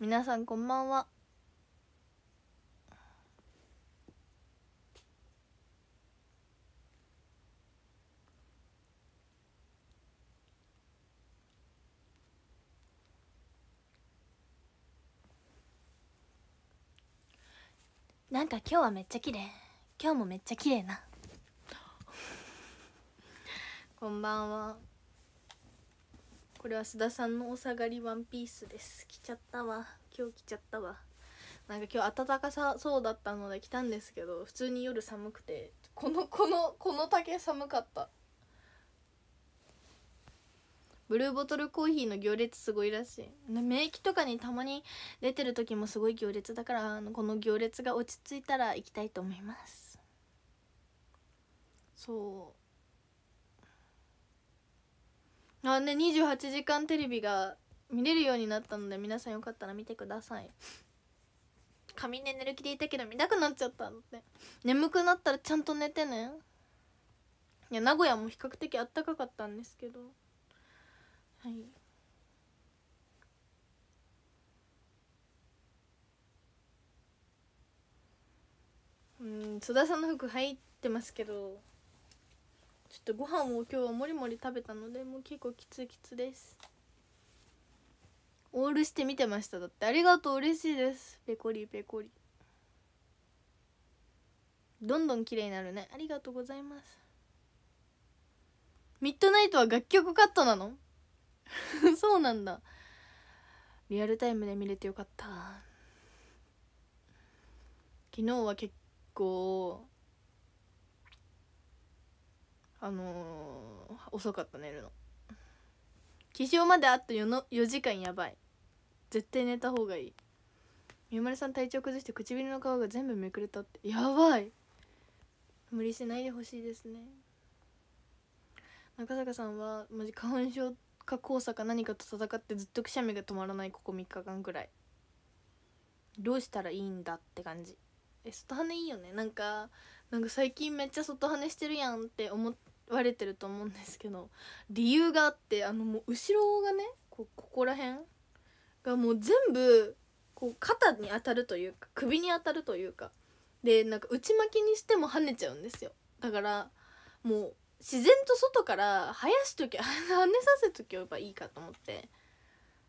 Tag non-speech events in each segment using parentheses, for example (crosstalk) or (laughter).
皆さんこんばんはなんか今日はめっちゃ綺麗今日もめっちゃ綺麗な (laughs) こんばんはこれは須田さんのお下がりワンピースです着ちゃったわ今日着ちゃったわなんか今日暖かさそうだったので着たんですけど普通に夜寒くてこのこのこの丈寒かったブルーボトルコーヒーの行列すごいらしい免疫とかにたまに出てる時もすごい行列だからあのこの行列が落ち着いたら行きたいと思いますそうあね28時間テレビが見れるようになったので皆さんよかったら見てください髪で寝る気でいたけど見なくなっちゃったって眠くなったらちゃんと寝てねいや名古屋も比較的あったかかったんですけどはいうん津田さんの服入ってますけどとご飯を今日はもりもり食べたのでもう結構きつきつですオールして見てましただってありがとう嬉しいですペコリペコリどんどん綺麗になるねありがとうございますミッドナイトは楽曲カットなの (laughs) そうなんだリアルタイムで見れてよかった昨日は結構あのー、遅かった寝るの起床まであと 4, の4時間やばい絶対寝た方がいい三丸さん体調崩して唇の皮が全部めくれたってやばい無理しないでほしいですね中坂さんはマジ花粉症か黄砂か何かと戦ってずっとくしゃみが止まらないここ3日間ぐらいどうしたらいいんだって感じえ外羽いいよねなんかなんか最近めっちゃ外跳ねしてるやんって思われてると思うんですけど理由があってあのもう後ろがねここら辺がもう全部こう肩に当たるというか首に当たるというかでなんか内巻きにしても跳ねちゃうんですよだからもう自然と外から生やしとき (laughs) 跳ねさせとけばいいかと思って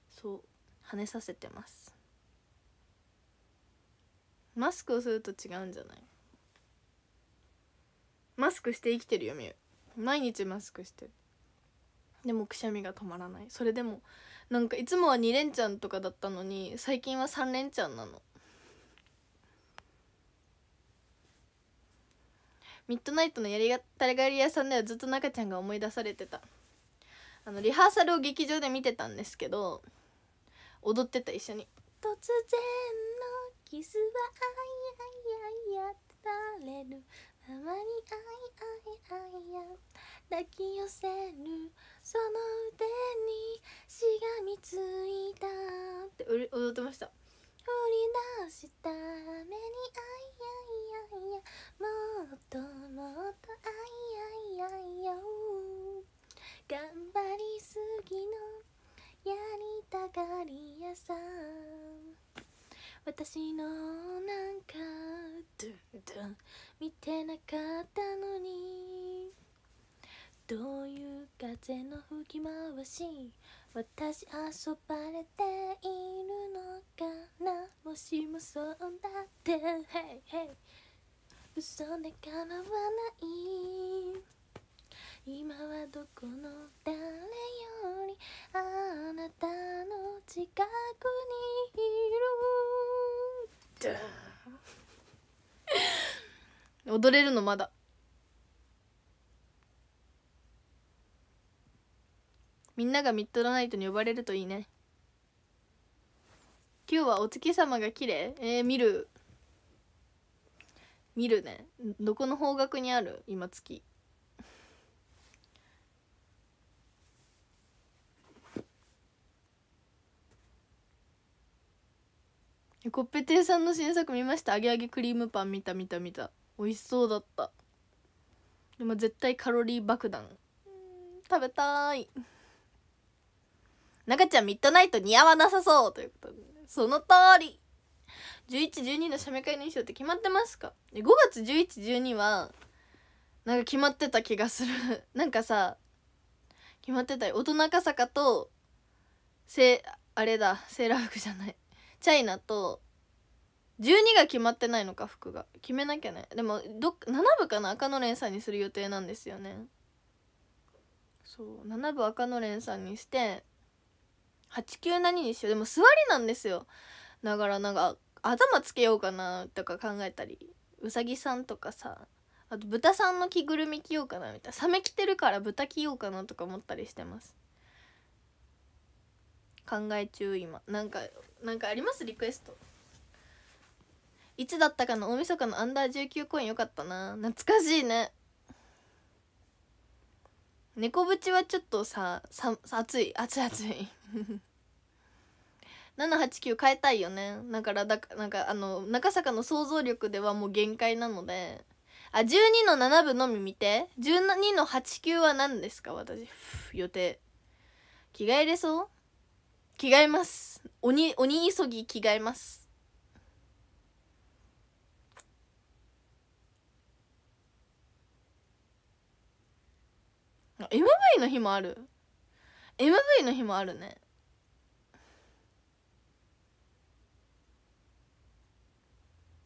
そう跳ねさせてますマスクをすると違うんじゃないマスクして生きてるよみゆ毎日マスクしてるでもくしゃみが止まらないそれでもなんかいつもは2連ちゃんとかだったのに最近は3連チャンなのミッドナイトのやりがたがり屋さんではずっと中ちゃんが思い出されてたあのリハーサルを劇場で見てたんですけど踊ってた一緒に「突然のキスはあやややれる」たまにあいあいあいや抱き寄せるその腕にしがみついたって踊ってました振り出した目にあいあいあいやもっともっとあいあいあいや頑張りすぎのやりたがり屋さん私のなんかドゥドゥ見てなかったのにどういう風の吹き回し私遊ばれているのかなもしもそうだってヘイヘイ嘘で叶わない今はどこの誰よりあなたの近くにいる踊れるのまだみんながミッドナイトに呼ばれるといいね今日はお月様が綺麗えー、見る見るねどこの方角にある今月コッペ亭さんの新作見ました揚げ揚げクリームパン見た見た見た美味しそうだったでも絶対カロリー爆弾食べたい中ちゃんミッドナイト似合わなさそうということでその通り1112の写メ会の衣装って決まってますか5月1112はなんか決まってた気がする (laughs) なんかさ決まってたよ大人かさかとせあれだセーラー服じゃないチャイナと12が決まってないのか服が決めなきゃねでもど7部かな赤のれんさんにする予定なんですよねそう7部赤のれんさんにして89何にしようでも座りなんですよだからなんか頭つけようかなとか考えたりうさぎさんとかさあと豚さんの着ぐるみ着ようかなみたいなサメ着てるから豚着ようかなとか思ったりしてます考え中今なんかなんかありますリクエストいつだったかの大晦日のアンダー19インよかったな懐かしいね猫縁はちょっとささ暑い暑い暑い789 (laughs) 変えたいよねだからだなんかあの中坂の想像力ではもう限界なのであ12の7部のみ見て12の89は何ですか私予定着替えれそう着替えます鬼鬼急ぎ着替えますあ MV の日もある MV の日もあるね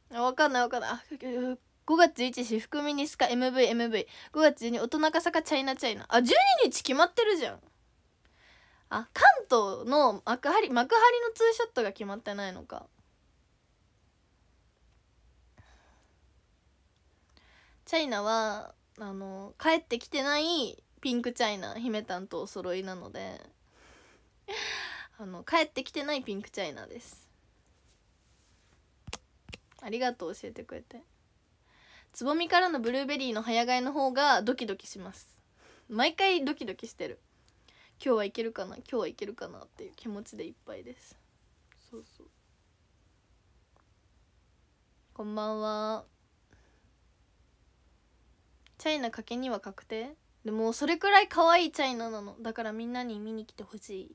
わかんないわかんないあ5月1日福ミニスカ MVMV5 月12大人かさかチャイナチャイナあ12日決まってるじゃんあ関東の幕張幕張のツーショットが決まってないのかチャイナはあの帰ってきてないピンクチャイナ姫たんとお揃いなのであの帰ってきてないピンクチャイナですありがとう教えてくれてつぼみからのブルーベリーの早替えの方がドキドキします毎回ドキドキしてる今日はいけるかな今日はいけるかなっていう気持ちでいっぱいですそうそうこんばんはチャイナかけには確定でもそれくらい可愛いチャイナなのだからみんなに見に来てほしい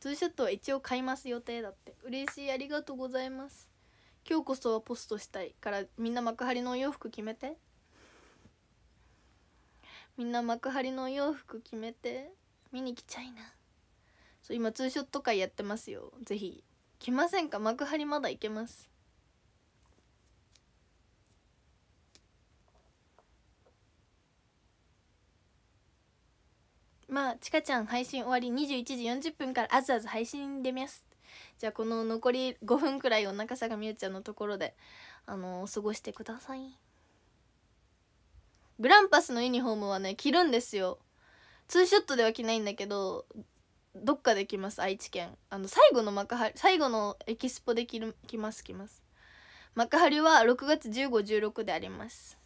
ツーショットは一応買います予定だって嬉しいありがとうございます今日こそはポストしたいからみんな幕張のお洋服決めてみんな幕張のお洋服決めて見に来ちゃいなそう今ツーショット会やってますよぜひ来ませんか幕張まだ行けますまあちかちゃん配信終わり21時40分からあずあず配信でみますじゃあこの残り5分くらいお中坂みゆちゃんのところであのー、過ごしてくださいグランパスのユニフォームはね着るんですよツーショットでは着ないんだけどどっかで着ます愛知県あの最後の幕張最後のエキスポで着る着ます着ます幕張は6月1516であります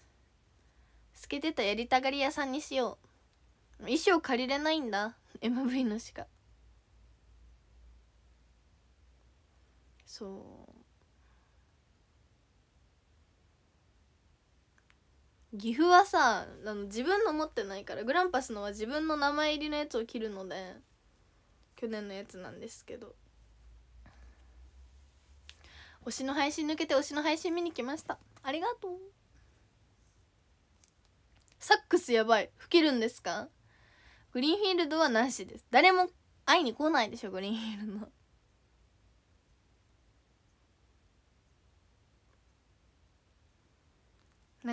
透けてたやりたがり屋さんにしよう衣装借りれないんだ MV のしかそう岐阜はさあの自分の持ってないからグランパスのは自分の名前入りのやつを着るので去年のやつなんですけど推しの配信抜けて推しの配信見に来ましたありがとうサックスやばい吹けるんですかグリーンフィールドはなしです誰も会いに来ないでしょグリーンフィールド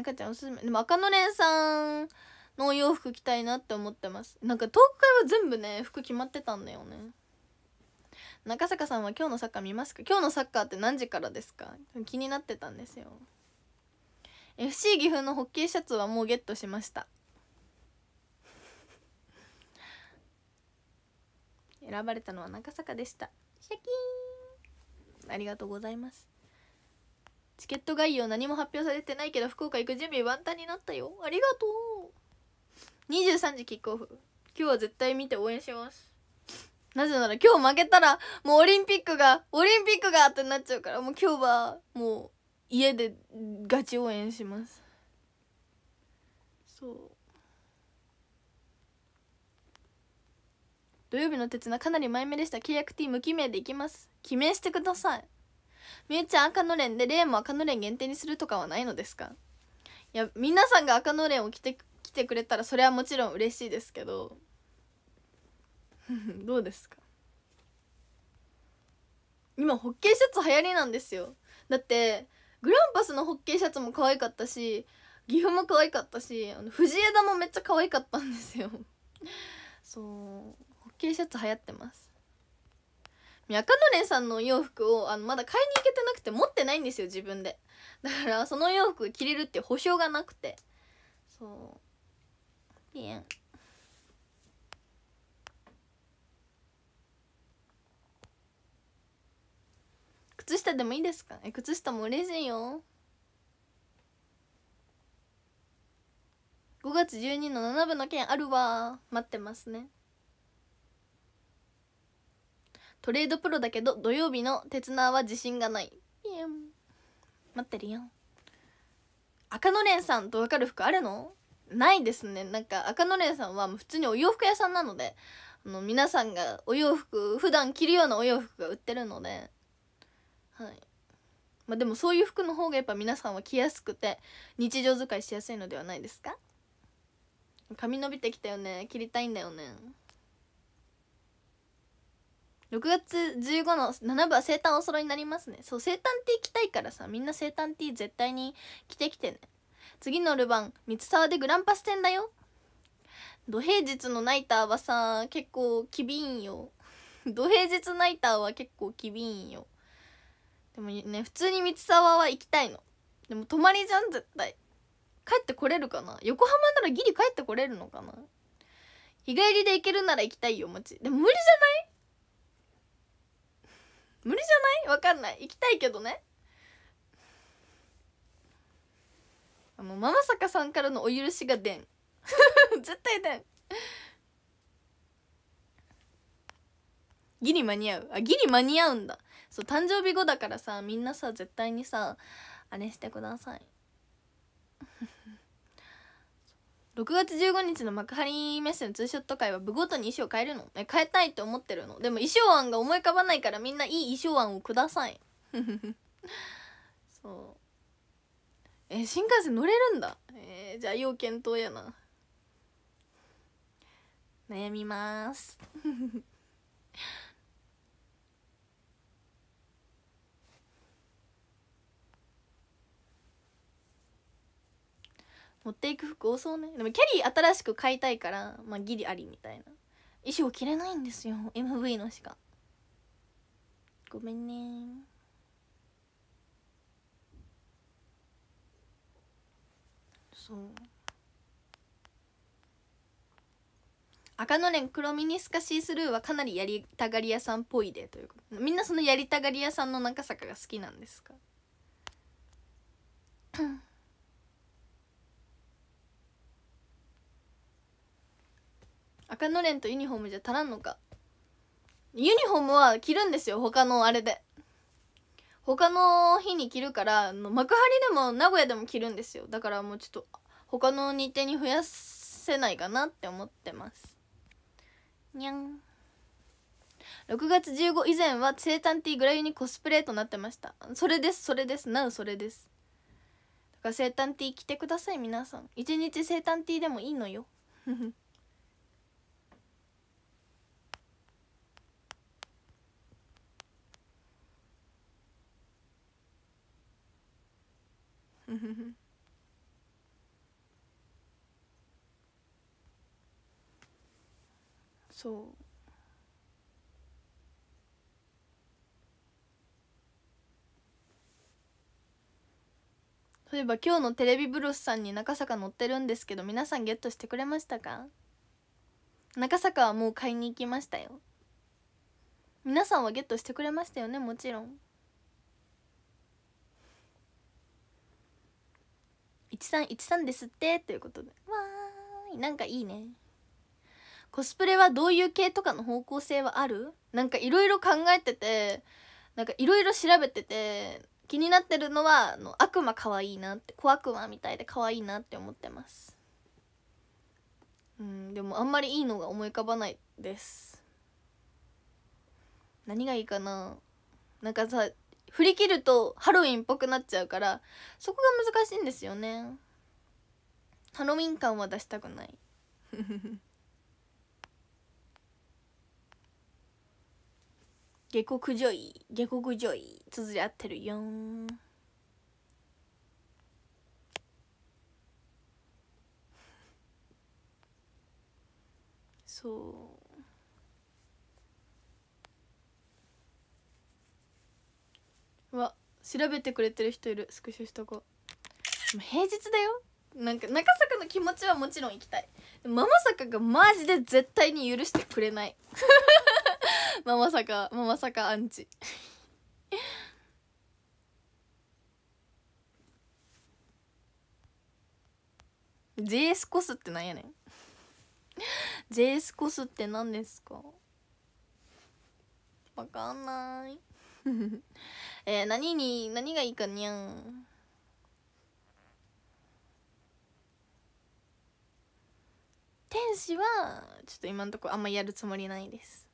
かちゃんおすすめでも赤のれんさんのお洋服着たいなって思ってますなんかトーク会は全部ね服決まってたんだよね中坂さんは今日のサッカー見ますか今日のサッカーって何時からですか気になってたんですよ FC 岐阜のホッケーシャツはもうゲットしました選ばれたのは中坂でしたシャキーンありがとうございますチケット概要何も発表されてないけど福岡行く準備万端になったよありがとう23時キックオフ今日は絶対見て応援しますなぜなら今日負けたらもうオリンピックがオリンピックがってなっちゃうからもう今日はもう家でガチ応援しますそう土曜日の鉄なかなり前目でした契約 T 無記名でいきます記名してくださいみゆちゃん赤のれんでレイも赤のれん限定にするとかはないのですかいや皆さんが赤のれんを着て来てくれたらそれはもちろん嬉しいですけど (laughs) どうですか今ホッケーシャツ流行りなんですよだってグランパスのホッケーシャツも可愛かったし岐阜も可愛かったしあの藤枝もめっちゃ可愛かったんですよそうホッケーシャツ流行ってます赤のれさんのお洋服をあのまだ買いに行けてなくて持ってないんですよ自分でだからその洋服着れるっていう保証がなくてそうピエン靴下でもいいですかえ靴下も嬉しいよ5月12の7分の件あるわ待ってますねトレードプロだけど土曜日の鉄縄は自信がない待ってるよ赤のれんさんと分かる服あるのないですねなんか赤のれんさんは普通にお洋服屋さんなのであの皆さんがお洋服普段着るようなお洋服が売ってるのではいまあでもそういう服の方がやっぱ皆さんは着やすくて日常使いしやすいのではないですか髪伸びてきたよね切りたいんだよね6月15の7部は生誕お揃いになりますねそう生誕 T 着たいからさみんな生誕 T 絶対に着てきてね次のルヴァン三沢でグランパス戦だよ土平日のナイターはさ結構機敏よ土平日ナイターは結構機敏よでもね普通に三沢は行きたいのでも泊まりじゃん絶対帰ってこれるかな横浜ならギリ帰ってこれるのかな日帰りで行けるなら行きたいよマジでも無理じゃない無理じゃないわかんない行きたいけどねあのママサカさんからのお許しが出ん (laughs) 絶対出んギリ間に合うあギリ間に合うんだそう誕生日後だからさみんなさ絶対にさあれしてください6月15日の幕張メッセのツーショット会は部ごとに衣装変えるのえ変えたいと思ってるのでも衣装案が思い浮かばないからみんないい衣装案をください (laughs) そうえ新幹線乗れるんだえー、じゃあ要検討やな悩みます持っていく服多そうねでもキャリー新しく買いたいからまあギリありみたいな衣装着れないんですよ MV のしかごめんねそう赤のれん黒ミニスカシースルーはかなりやりたがり屋さんっぽいでというかみんなそのやりたがり屋さんの中坂が好きなんですか赤のれんとユニフォームじゃ足らんのかユニフォームは着るんですよ他のあれで他の日に着るから幕張でも名古屋でも着るんですよだからもうちょっと他の日程に増やせないかなって思ってますにゃん6月15以前は生誕ーぐらいにコスプレとなってましたそれですそれですなうそれですだから生誕ー着てください皆さん一日生誕ーでもいいのよそうそういえば今日のテレビブロスさんに中坂乗ってるんですけど皆さんゲットしてくれましたか中坂はもう買いに行きましたよ皆さんはゲットしてくれましたよねもちろん1313ですってということでわーいなんかいいねコスプレはどういう系とかの方向性はあるなんかいろいろ考えててなんかいろいろ調べてて気になってるのはあの悪魔可愛いなって小悪魔みたいで可愛いなって思ってますうんでもあんまりいいのが思い浮かばないです何がいいかななんかさ振り切るとハロウィンっぽくなっちゃうからそこが難しいんですよねハロウィン感は出したくない (laughs) 下克上位下克上位づり合ってるよんそうわ調べてくれてる人いるスクショしとこう平日だよなんか中坂の気持ちはもちろん行きたいママ坂がマジで絶対に許してくれない (laughs) ママ坂ママ坂アンチ JS コスってなんやねん JS コスって何ですかわかんないえー、何に、何がいいかにゃん。天使は、ちょっと今のところあんまやるつもりないです。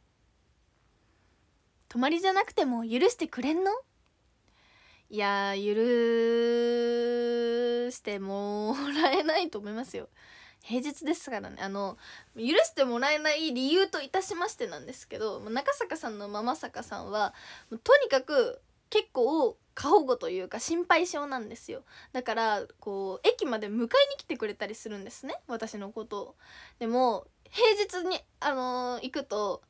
泊まりじゃなくても許してくれんのいや許してもらえないと思いますよ。平日ですからねあの許してもらえない理由といたしましてなんですけど中坂さんのママ坂さんはとにかく結構過保護というか心配性なんですよだからこう駅まで迎えに来てくれたりするんですね私のことをでも平日にあのー、行くと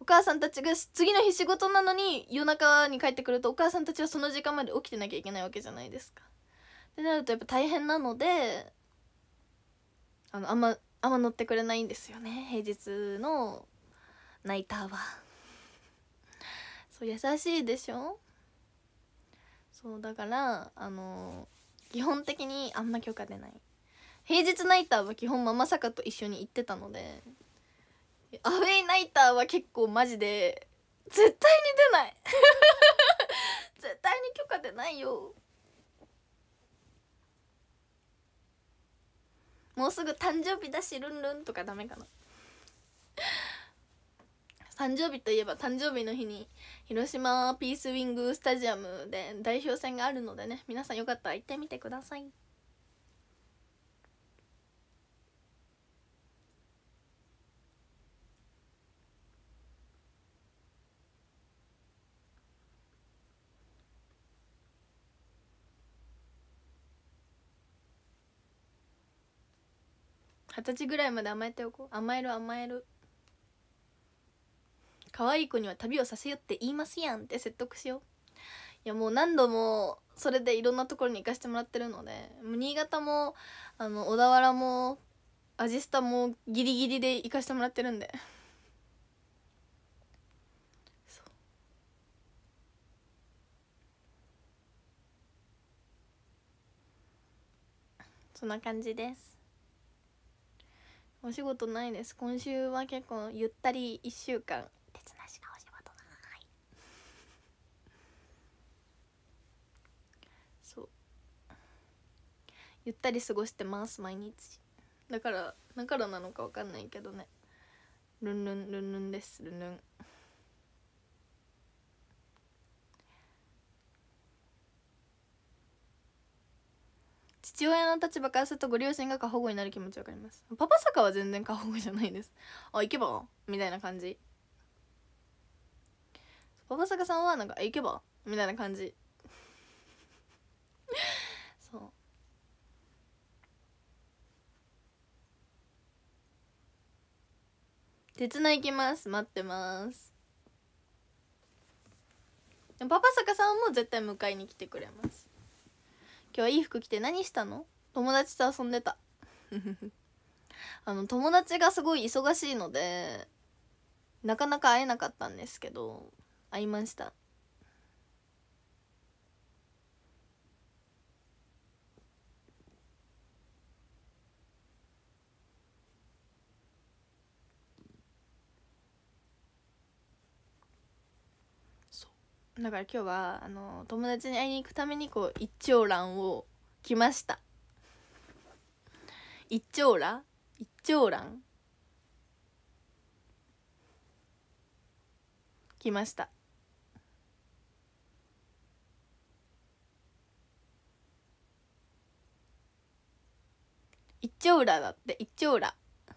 お母さんたちが次の日仕事なのに夜中に帰ってくるとお母さんたちはその時間まで起きてなきゃいけないわけじゃないですかってなるとやっぱ大変なのであのあんまあんま乗ってくれないんですよね平日のナイターはそう優しいでしょそうだからあのー、基本的にあんま許可出ない平日ナイターは基本ママサカと一緒に行ってたのでアウェイナイターは結構マジで絶対に出ない (laughs) 絶対に許可出ないよもうすぐ誕生日だしルンルンとかダメかな誕生日といえば誕生日の日に広島ピースウィングスタジアムで代表戦があるのでね皆さんよかったら行ってみてください二十歳ぐらいまで甘えておこう甘える甘える可愛い子には旅をさせよって言いますやんって説得しよういやもう何度もそれでいろんなところに行かしてもらってるので新潟もあの小田原もアジスタもギリギリで行かしてもらってるんでそんな感じですお仕事ないです今週は結構ゆったり1週間ゆったり過ごしてます毎日だからだからなのか分かんないけどねルンルンルンルンですルンルン父親の立場からするとご両親が過保護になる気持ちわかりますパパ坂は全然過保護じゃないですあ行けばみたいな感じパパ坂さんはなんか行けばみたいな感じ鉄菜行きます待ってますパパ坂さんも絶対迎えに来てくれます今日はいい服着て何したの友達と遊んでた (laughs) あの友達がすごい忙しいのでなかなか会えなかったんですけど会いましただから今日はあの友達に会いに行くためにこう一長蘭を来ました一長羅一長蘭来ましたイチ一丁羅だってイチョライ丁羅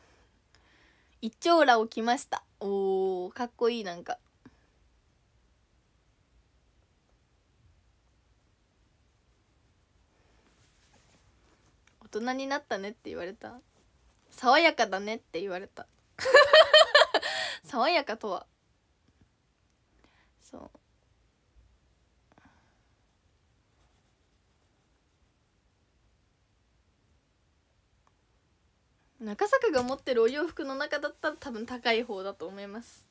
一丁羅を着ましたおーかっこいいなんか大人になったねって言われた爽やかだねって言われた (laughs) 爽やかとはそう中坂が持ってるお洋服の中だったら多分高い方だと思います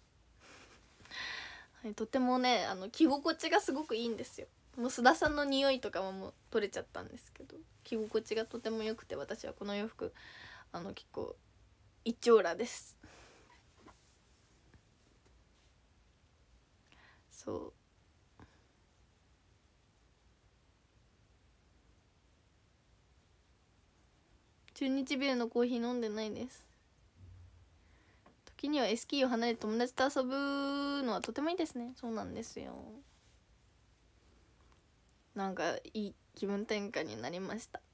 はい、とてもねあの着心地がすごくいいんですよもう須田さんの匂いとかはもう取れちゃったんですけど着心地がとても良くて私はこの洋服あの結構一長羅ですそう中日ビルのコーヒー飲んでないです時にはエスキーを離れて友達と遊ぶのはとてもいいですねそうなんですよなんかいい気分転換になりました (laughs)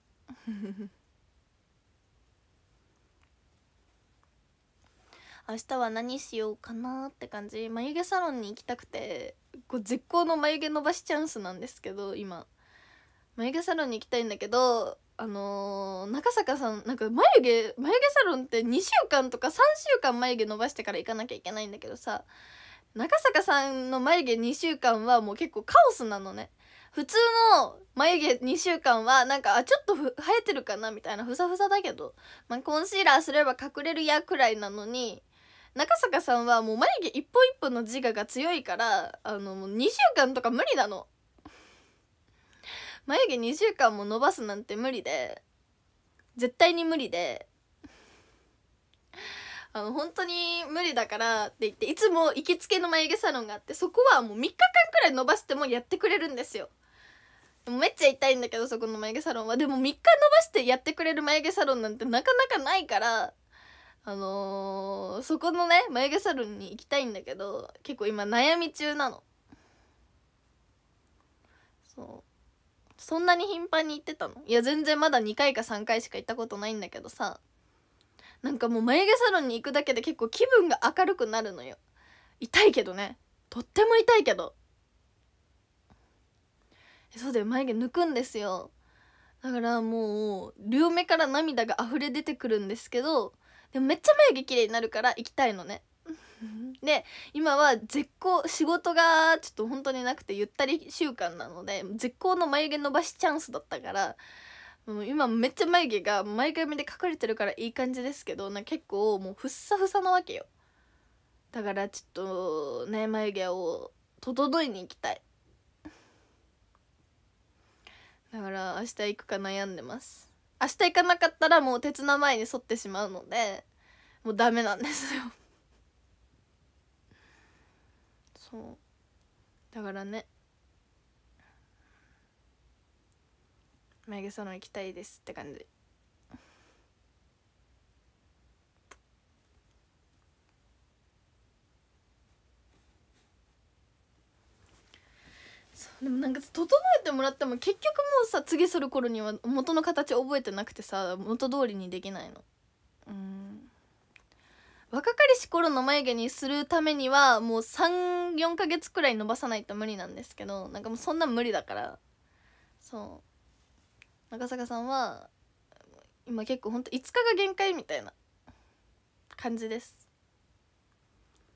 明日は何しようかなーって感じ眉毛サロンに行きたくてこう絶好の眉毛伸ばしチャンスなんですけど今眉毛サロンに行きたいんだけどあのー、中坂さんなんか眉毛眉毛サロンって2週間とか3週間眉毛伸ばしてから行かなきゃいけないんだけどさ中坂さんの眉毛2週間はもう結構カオスなのね普通の眉毛2週間はなんかあちょっと生えてるかなみたいなふさふさだけど、まあ、コンシーラーすれば隠れるやくらいなのに中坂さんはもう眉毛一本一本の自我が強いからあのもう2週間とか無理なの眉毛2週間も伸ばすなんて無理で絶対に無理であの本当に無理だからって言っていつも行きつけの眉毛サロンがあってそこはもう3日間くらい伸ばしてもやってくれるんですよめっちゃ痛いんだけどそこの眉毛サロンはでも3日伸ばしてやってくれる眉毛サロンなんてなかなかないからあのー、そこのね眉毛サロンに行きたいんだけど結構今悩み中なのそうそんなに頻繁に行ってたのいや全然まだ2回か3回しか行ったことないんだけどさなんかもう眉毛サロンに行くだけで結構気分が明るくなるのよ痛いけどねとっても痛いけどそうだよ眉毛抜くんですよだからもう両目から涙が溢れ出てくるんですけどでもめっちゃ眉毛綺麗になるから行きたいのね (laughs) で今は絶好仕事がちょっと本当になくてゆったり習慣なので絶好の眉毛伸ばしチャンスだったから今めっちゃ眉毛が前髪で隠れてるからいい感じですけどな結構もうふっさふさなわけよだからちょっとね眉毛を整いに行きたいだから明日行くか悩んでます明日行かなかったらもう鉄の前に沿ってしまうのでもうダメなんですよそうだからね眉毛サロン行きたいですって感じそうでもなんか整えてもらっても結局もうさ次する頃には元の形覚えてなくてさ元通りにできないのうん若かりし頃の眉毛にするためにはもう34ヶ月くらい伸ばさないと無理なんですけどなんかもうそんな無理だからそう中坂さんは今結構ほんと5日が限界みたいな感じです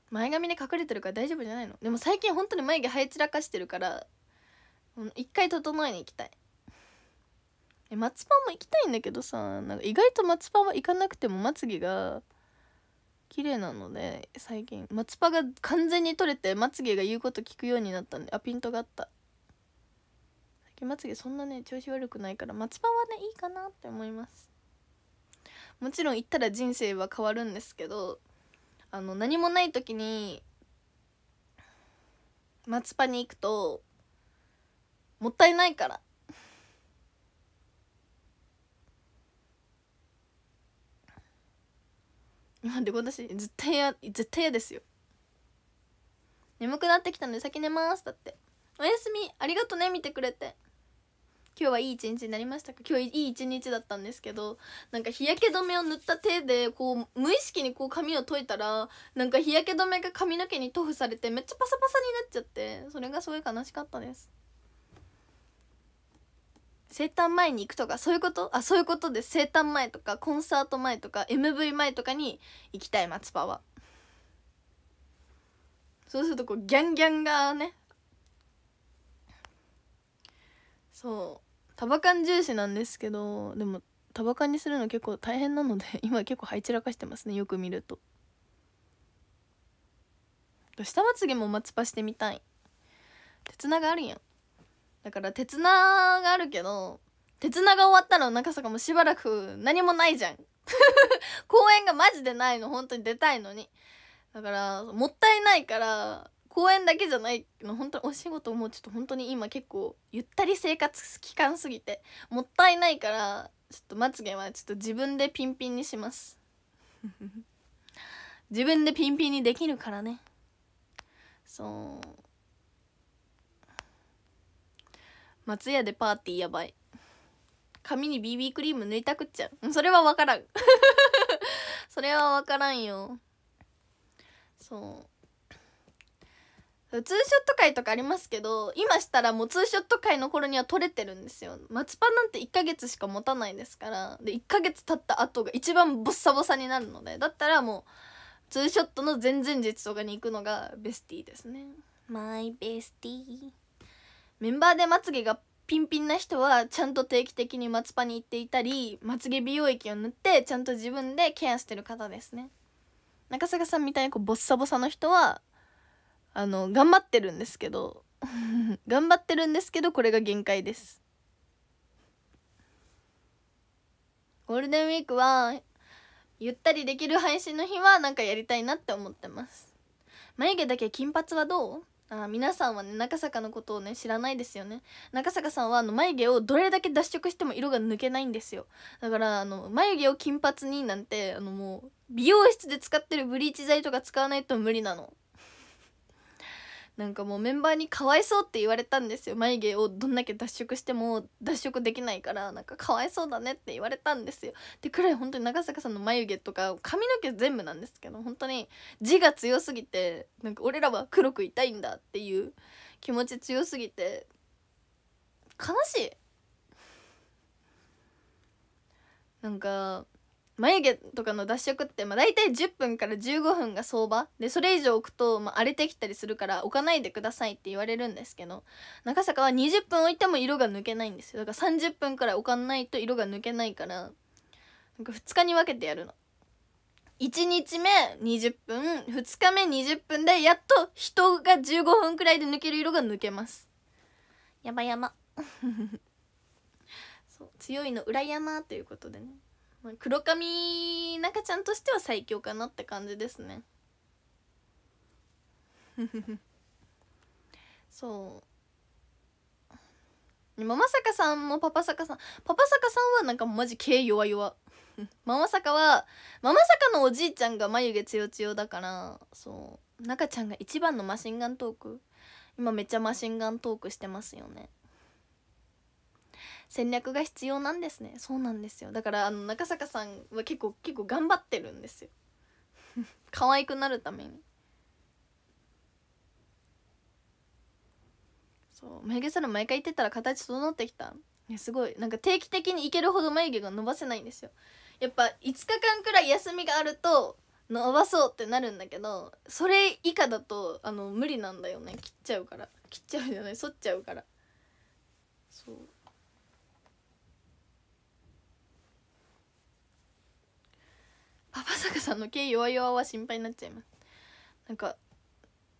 前髪で隠れてるから大丈夫じゃないのでも最近本当に眉毛生え散らかしてるから一回整えに行きたいえ松パンも行きたいんだけどさなんか意外と松パンは行かなくてもまつげが綺麗なので最近松パが完全に取れてまつげが言うこと聞くようになったんであピントがあったまつげそんなね調子悪くないから松葉はねいいかなって思いますもちろん行ったら人生は変わるんですけどあの何もない時に松葉に行くともったいないから (laughs) なで私絶対や絶対嫌ですよ眠くなってきたので先寝ますだっておやすみありがとね見てくれて今日はいい一日になりましたか今日いい一日だったんですけどなんか日焼け止めを塗った手でこう無意識にこう髪を解いたらなんか日焼け止めが髪の毛に塗布されてめっちゃパサパサになっちゃってそれがすごい悲しかったです生誕前に行くとかそういうことあそういうことで生誕前とかコンサート前とか MV 前とかに行きたい松葉はそうするとこうギャンギャンがねそうタバカン重視なんですけどでもタバカンにするの結構大変なので (laughs) 今結構い散らかしてますねよく見ると下まつげもまつぱしてみたい鉄菜があるやんだから鉄ながあるけど鉄なが終わったら中坂もしばらく何もないじゃん (laughs) 公演がマジでないの本当に出たいのにだからもったいないから公演だけじゃないの本当にお仕事もちょっと本当に今結構ゆったり生活期間すぎてもったいないからちょっとまつげはちょっと自分でピンピンにします自分でピンピンにできるからねそう松屋でパーティーやばい髪に BB クリーム塗りたくっちゃうそれは分からん (laughs) それは分からんよそうツーショット会とかありますけど今したらもうツーショット会の頃には取れてるんですよ松パンなんて1ヶ月しか持たないですからで1ヶ月経った後が一番ボッサボサになるのでだったらもうツーショットの前々日とかに行くのがベスティーですねマイベスティーメンバーでまつげがピンピンな人はちゃんと定期的に松パに行っていたりまつげ美容液を塗ってちゃんと自分でケアしてる方ですね中坂さんみたいにこうボッサボサの人はあの頑張ってるんですけど (laughs) 頑張ってるんですけどこれが限界ですゴールデンウィークはゆったりできる配信の日はなんかやりたいなって思ってます眉毛だけ金髪はどうあ皆さんはね中坂のことをね知らないですよね中坂さんはあの眉毛をどれだけ脱色しても色が抜けないんですよだからあの眉毛を金髪になんてあのもう美容室で使ってるブリーチ剤とか使わないと無理なのなんかもうメンバーにかわいそうって言われたんですよ眉毛をどんだけ脱色しても脱色できないからなんかかわいそうだねって言われたんですよでくらい本当に長坂さんの眉毛とか髪の毛全部なんですけど本当に字が強すぎてなんか俺らは黒くいたいんだっていう気持ち強すぎて悲しいなんか眉毛とかの脱色って、まあ、大体10分から15分が相場でそれ以上置くと、まあ、荒れてきたりするから置かないでくださいって言われるんですけど中坂は20分置いても色が抜けないんですよだから30分から置かないと色が抜けないからなんか2日に分けてやるの。1日目20分2日目20分でやっと人が15分くらいで抜ける色が抜けますやばやば (laughs) そう強いの裏山ということでね黒髪中ちゃんとしては最強かなって感じですね (laughs) そうママサカさんもパパサカさんパパサカさんはなんかマジ毛弱弱 (laughs) ママサカはママサカのおじいちゃんが眉毛つよつよだからそう中ちゃんが一番のマシンガントーク今めっちゃマシンガントークしてますよね戦略が必要なんですねそうなんですよだからあの中坂さんは結構結構頑張ってるんですよ (laughs) 可愛くなるためにそう眉毛サロン毎回行ってたら形整ってきたすごいなんか定期的に行けるほど眉毛が伸ばせないんですよやっぱ5日間くらい休みがあると伸ばそうってなるんだけどそれ以下だとあの無理なんだよね切っちゃうから切っちゃうじゃない剃っちゃうからそうパパ坂さんの毛弱々は心配になっちゃいますなんか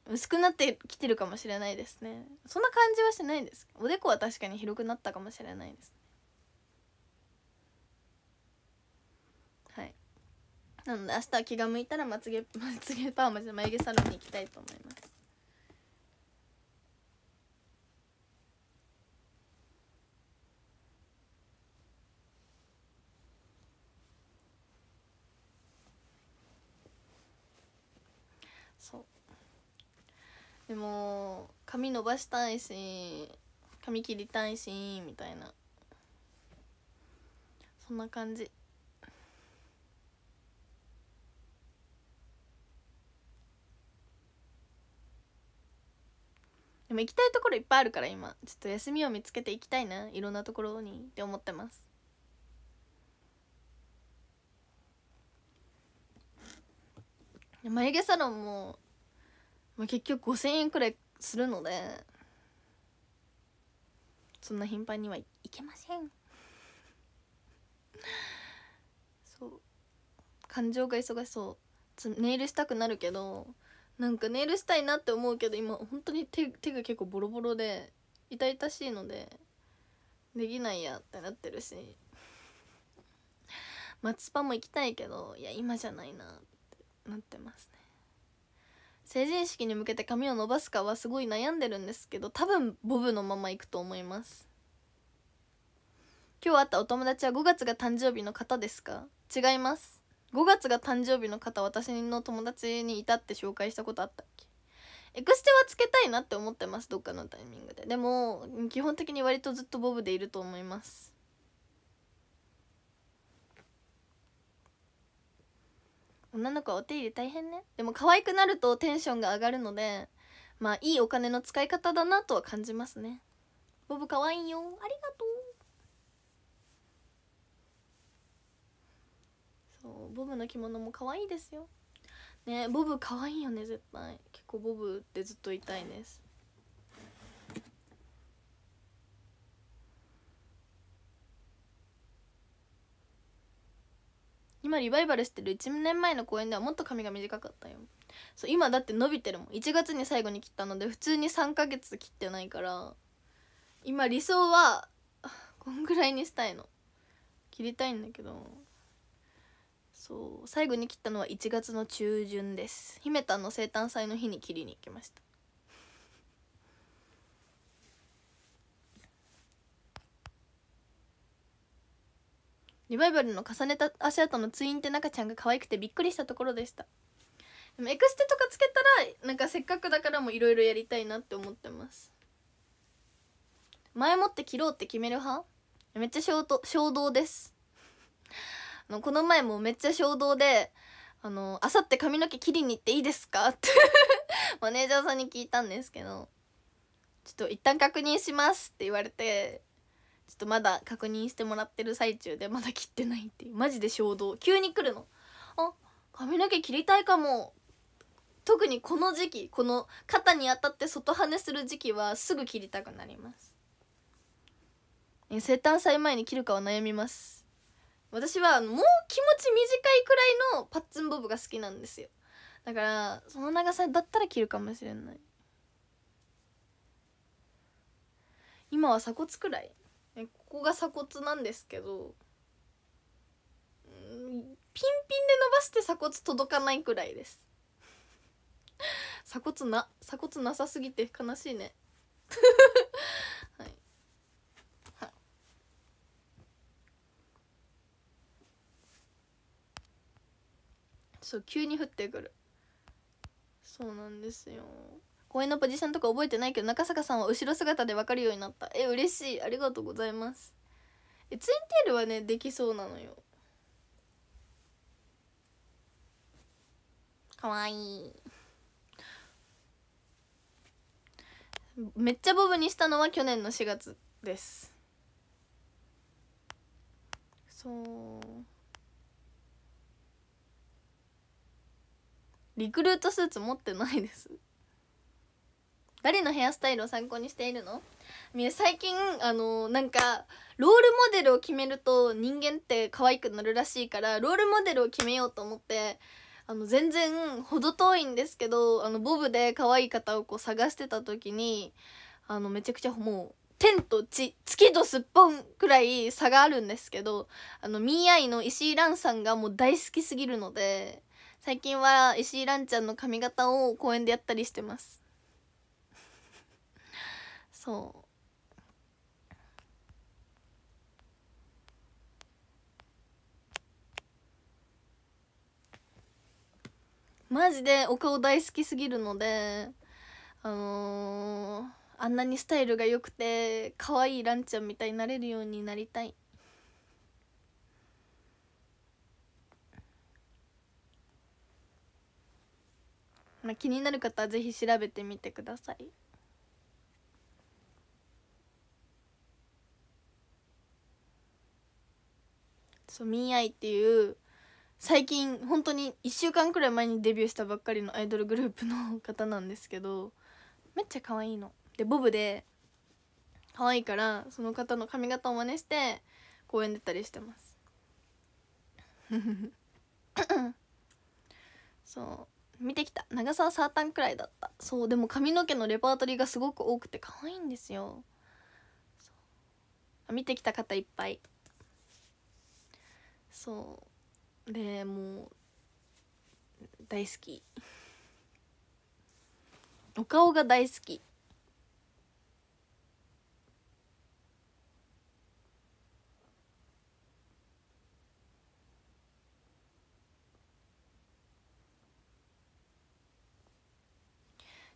薄くなってきてるかもしれないですねそんな感じはしないですおでこは確かに広くなったかもしれないですはいなので明日は気が向いたらまつげまつげパーマじゃ眉毛サロンに行きたいと思いますでも髪伸ばしたいし髪切りたいしみたいなそんな感じでも行きたいところいっぱいあるから今ちょっと休みを見つけていきたいないろんなところにって思ってます眉毛サロンもまあ、結局5,000円くらいするのでそんな頻繁にはいけませんそう感情が忙しそうネイルしたくなるけどなんかネイルしたいなって思うけど今本当に手手が結構ボロボロで痛々しいのでできないやってなってるし松パも行きたいけどいや今じゃないなってなってます成人式に向けて髪を伸ばすかはすごい悩んでるんですけど多分ボブのまま行くと思います今日会ったお友達は5月が誕生日の方ですか違います5月が誕生日の方私の友達にいたって紹介したことあったっけエクステはつけたいなって思ってますどっかのタイミングででも基本的に割とずっとボブでいると思います女の子はお手入れ大変ねでも可愛くなるとテンションが上がるのでまあいいお金の使い方だなとは感じますねボブ可愛いよありがとうそうボブの着物も可愛いですよねボブ可愛いよね絶対結構ボブってずっといたいです今リバイバルしてる1年前の公演ではもっと髪が短かったよそう今だって伸びてるもん1月に最後に切ったので普通に3ヶ月切ってないから今理想はこんぐらいにしたいの切りたいんだけどそう最後に切ったのは1月の中旬です姫たんの生誕祭の日に切りに行きましたリバイバルの重ねた足跡のツインって中ちゃんが可愛くてびっくりしたところでしたでもエクステとかつけたらなんかせっかくだからもいろいろやりたいなって思ってます前もって切ろうって決める派めっちゃ衝動衝動ですあのこの前もめっちゃ衝動であのあさって髪の毛切りに行っていいですかって (laughs) マネージャーさんに聞いたんですけどちょっと一旦確認しますって言われてちょっとまだ確認してもらってる最中でまだ切ってないっていうマジで衝動急に来るのあ髪の毛切りたいかも特にこの時期この肩に当たって外跳ねする時期はすぐ切りたくなります生誕祭前に切るかは悩みます私はもう気持ち短いくらいのパッツンボブが好きなんですよだからその長さだったら切るかもしれない今は鎖骨くらいここが鎖骨なんですけどピンピンで伸ばして鎖骨届かないくらいです (laughs) 鎖骨な鎖骨なさすぎて悲しいね (laughs) はい、そう急に降ってくるそうなんですよ応のポジションとか覚えてないけど中坂さんは後ろ姿で分かるようになったえ嬉しいありがとうございますえツインテールはねできそうなのよかわいいめっちゃボブにしたのは去年の4月ですそうリクルートスーツ持ってないです誰のヘアスタイルを参考にしているの最近あのなんかロールモデルを決めると人間って可愛くなるらしいからロールモデルを決めようと思ってあの全然程遠いんですけどあのボブで可愛い方をこう探してた時にあのめちゃくちゃもう天と地月とすっぽんくらい差があるんですけどあのミーアイの石井蘭さんがもう大好きすぎるので最近は石井蘭ちゃんの髪型を公園でやったりしてます。そうマジでお顔大好きすぎるのであのー、あんなにスタイルが良くて可愛いランちゃんみたいになれるようになりたいまあ気になる方はぜひ調べてみてくださいそうミーアイっていう最近本当に1週間くらい前にデビューしたばっかりのアイドルグループの方なんですけどめっちゃ可愛いの。でボブで可愛いからその方の髪型を真似して公園出たりしてます (laughs) そう見てきた長さサータンくらいだったそうでも髪の毛のレパートリーがすごく多くて可愛いんですよ見てきた方いっぱいそうでもう大好きお顔が大好き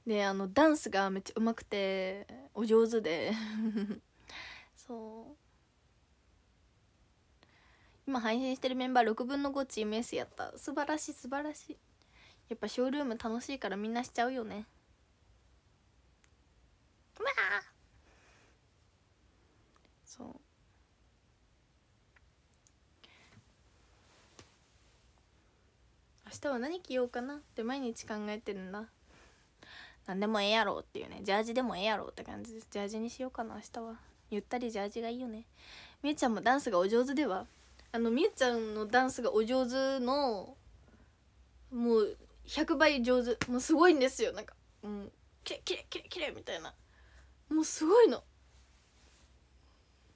であのダンスがめっちゃうまくてお上手で (laughs) そう今配信してるメンバー6分の5チーム S やった素晴らしい素晴らしいやっぱショールーム楽しいからみんなしちゃうよねわあそう明日は何着ようかなって毎日考えてるんだ何でもええやろっていうねジャージでもええやろって感じですジャージにしようかな明日はゆったりジャージがいいよねみゆちゃんもダンスがお上手ではあのみゆちゃんのダンスがお上手のもう100倍上手もうすごいんですよなんかもうキレキレキレキレみたいなもうすごいの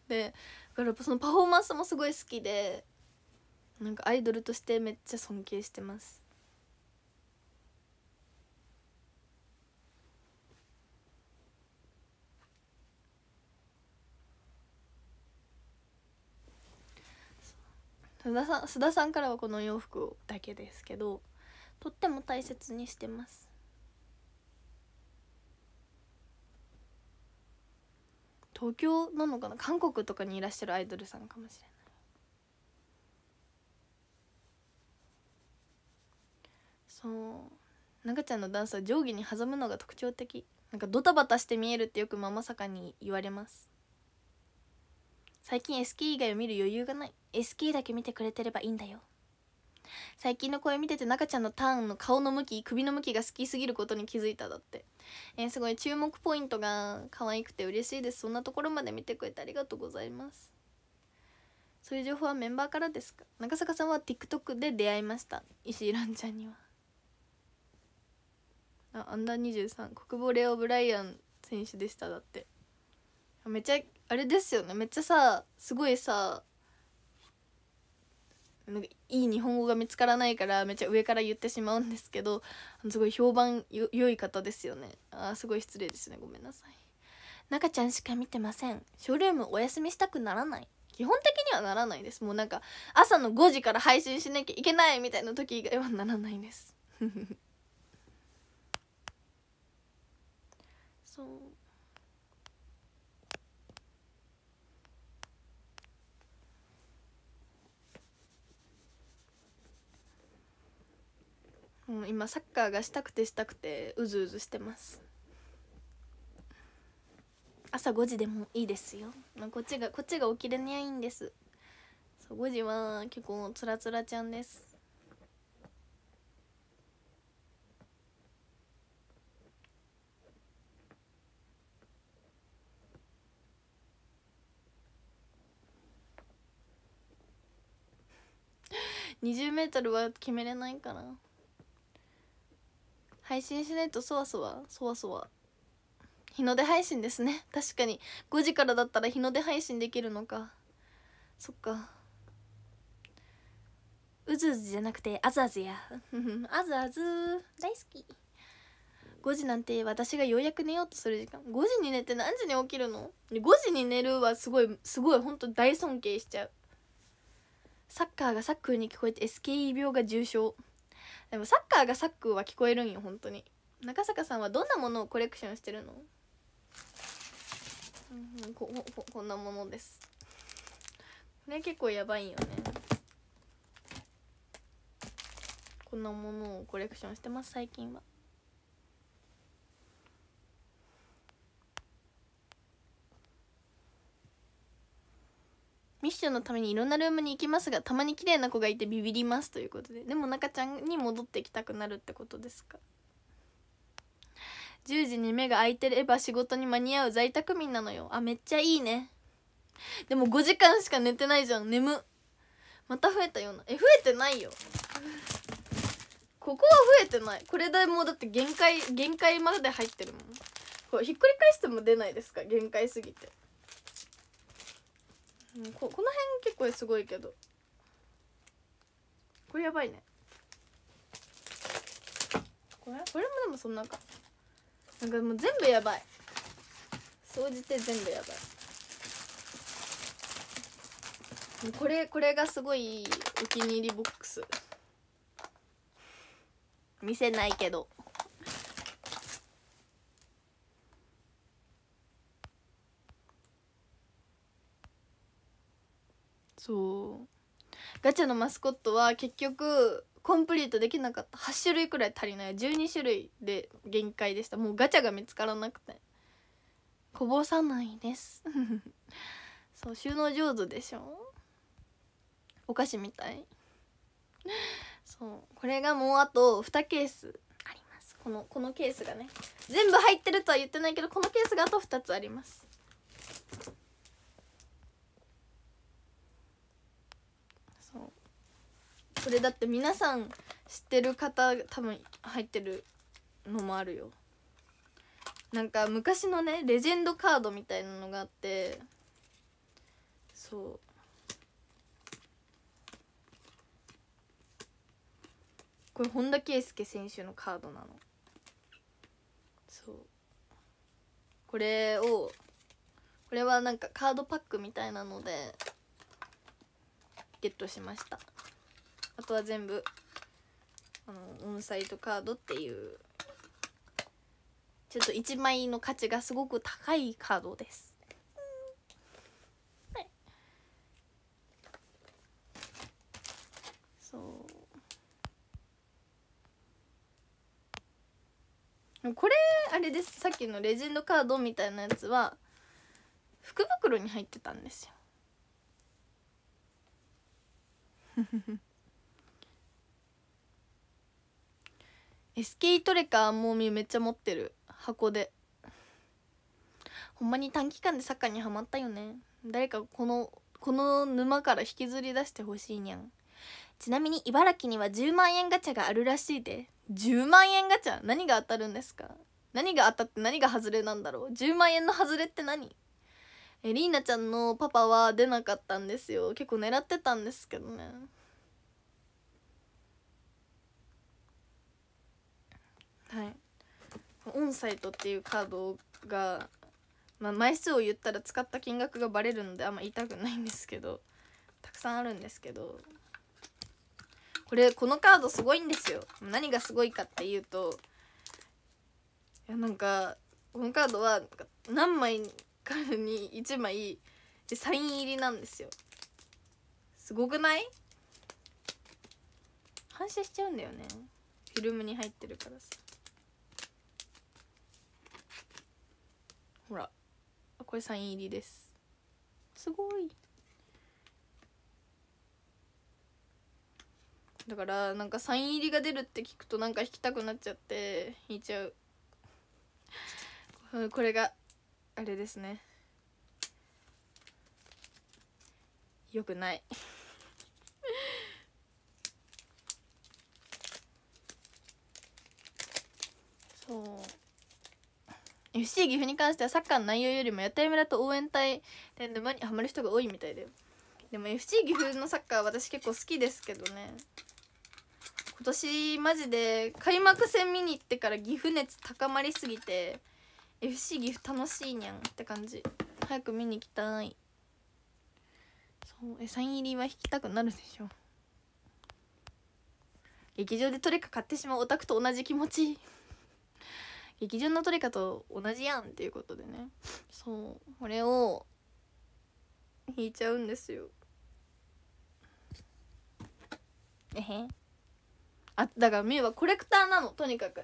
でだからそのパフォーマンスもすごい好きでなんかアイドルとしてめっちゃ尊敬してます須田さん須田さんからはこの洋服だけですけどとっても大切にしてます東京なのかな韓国とかにいらっしゃるアイドルさんかもしれないそう中ちゃんのダンスは上下に弾むのが特徴的なんかドタバタして見えるってよくママかに言われます最近 SK 以外を見る余裕がない SK だけ見てくれてればいいんだよ最近の声見てて中ちゃんのターンの顔の向き首の向きが好きすぎることに気づいただってえすごい注目ポイントが可愛くて嬉しいですそんなところまで見てくれてありがとうございますそういう情報はメンバーからですか中坂さんは TikTok で出会いました石井蘭ちゃんにはあアンダー23国防レオ・ブライアン選手でしただってめっちゃあれですよねめっちゃさすごいさいい日本語が見つからないからめっちゃ上から言ってしまうんですけどすごい評判よ良い方ですよねあすごい失礼ですねごめんなさい中ちゃんしか見てませんショールームお休みしたくならない基本的にはならないですもうなんか朝の5時から配信しなきゃいけないみたいな時以外はならないです (laughs) そうう今サッカーがしたくてしたくてうずうずしてます朝5時でもいいですよ、まあ、こっちがこっちが起きれないんです5時は結構つらつらちゃんです20メートルは決めれないから配信しないとそわそわそわそわ日の出配信ですね確かに5時からだったら日の出配信できるのかそっかうずうずじゃなくてあずあずや (laughs) あずあず大好き5時なんて私がようやく寝ようとする時間5時に寝て何時に起きるの5時に寝るはすごいすごい本当大尊敬しちゃうサッカーがサックーに聞こえて SKE 病が重症でもサッカーがサックは聞こえるんよ本当に中坂さんはどんなものをコレクションしてるの、うん、こここんなものですこれ結構やばいよねこんなものをコレクションしてます最近はミッションのためにいろんなルームに行きますがたまに綺麗な子がいてビビりますということででも中ちゃんに戻ってきたくなるってことですか10時に目が開いてれば仕事に間に合う在宅民なのよあめっちゃいいねでも5時間しか寝てないじゃん眠また増えたようなえ増えてないよここは増えてないこれでもうだって限界限界まで入ってるもんこれひっくり返しても出ないですか限界すぎてここの辺結構すごいけどこれやばいねこれこれもでもそんなかなんかもう全部やばい除じて全部やばいこれこれがすごいお気に入りボックス見せないけどそうガチャのマスコットは結局コンプリートできなかった8種類くらい足りない12種類で限界でしたもうガチャが見つからなくてこぼさないです (laughs) そう収納上手でしょお菓子みたいそうこれがもうあと2ケースありますこのこのケースがね全部入ってるとは言ってないけどこのケースがあと2つありますこれだって皆さん知ってる方多分入ってるのもあるよなんか昔のねレジェンドカードみたいなのがあってそうこれ本田圭佑選手のカードなのそうこれをこれはなんかカードパックみたいなのでゲットしましたあとは全部あのオンサイトカードっていうちょっと1枚の価値がすごく高いカードです。はい、そうこれあれですさっきのレジェンドカードみたいなやつは福袋に入ってたんですよ。(laughs) SK トレカもうめっちゃ持ってる箱でほんまに短期間でサッカーにはまったよね誰かこのこの沼から引きずり出してほしいにゃんちなみに茨城には10万円ガチャがあるらしいで10万円ガチャ何が当たるんですか何が当たって何が外れなんだろう10万円の外れって何えりーなちゃんのパパは出なかったんですよ結構狙ってたんですけどねはいオンサイトっていうカードが、まあ、枚数を言ったら使った金額がバレるのであんま言いたくないんですけどたくさんあるんですけどこれこのカードすごいんですよ何がすごいかっていうといやなんかこのカードは何枚かに1枚サイン入りなんですよすごくない反射しちゃうんだよねフィルムに入ってるからさほらこれサイン入りですすごいだからなんかサイン入りが出るって聞くとなんか引きたくなっちゃって引いちゃう (laughs) これがあれですねよくない (laughs) そう FC 岐阜に関してはサッカーの内容よりも屋台村と応援隊で沼にハマる人が多いみたいででも FC 岐阜のサッカー私結構好きですけどね今年マジで開幕戦見に行ってから岐阜熱高まりすぎて FC 岐阜楽しいにゃんって感じ早く見に行きたいそうえサイン入りは引きたくなるでしょ劇場でトレカ買ってしまうオタクと同じ気持ち劇順の取り方と同じやんっていうことでねそうこれを引いちゃうんですよえへんあだからみゆはコレクターなのとにかく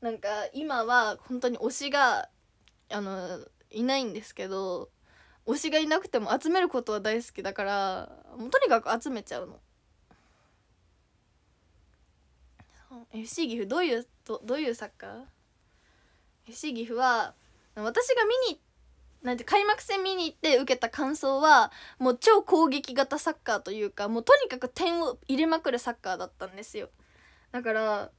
なんか今は本当に推しがあのいないんですけど推しがいなくても集めることは大好きだからもうとにかく集めちゃうの FC 岐阜どういうどどういう作家 FC 岐阜は私が見になんて開幕戦見に行って受けた感想はもう超攻撃型サッカーというかもうとにかく点を入れまくるサッカーだったんですよだから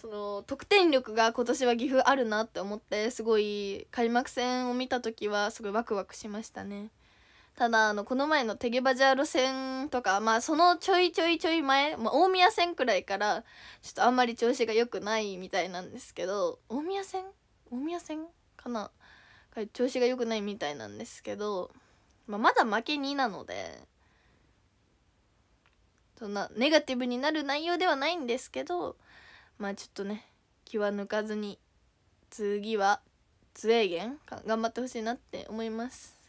その得点力が今年は岐阜あるなって思ってすごい開幕戦を見た時はすごいワクワクしましたね。ただあのこの前のテゲバジャール戦とかまあそのちょいちょいちょい前、まあ、大宮戦くらいからちょっとあんまり調子が良くないみたいなんですけど大宮戦大宮戦かな調子が良くないみたいなんですけど、まあ、まだ負け2なのでそんなネガティブになる内容ではないんですけどまあちょっとね気は抜かずに次はツウーゲン頑張ってほしいなって思います。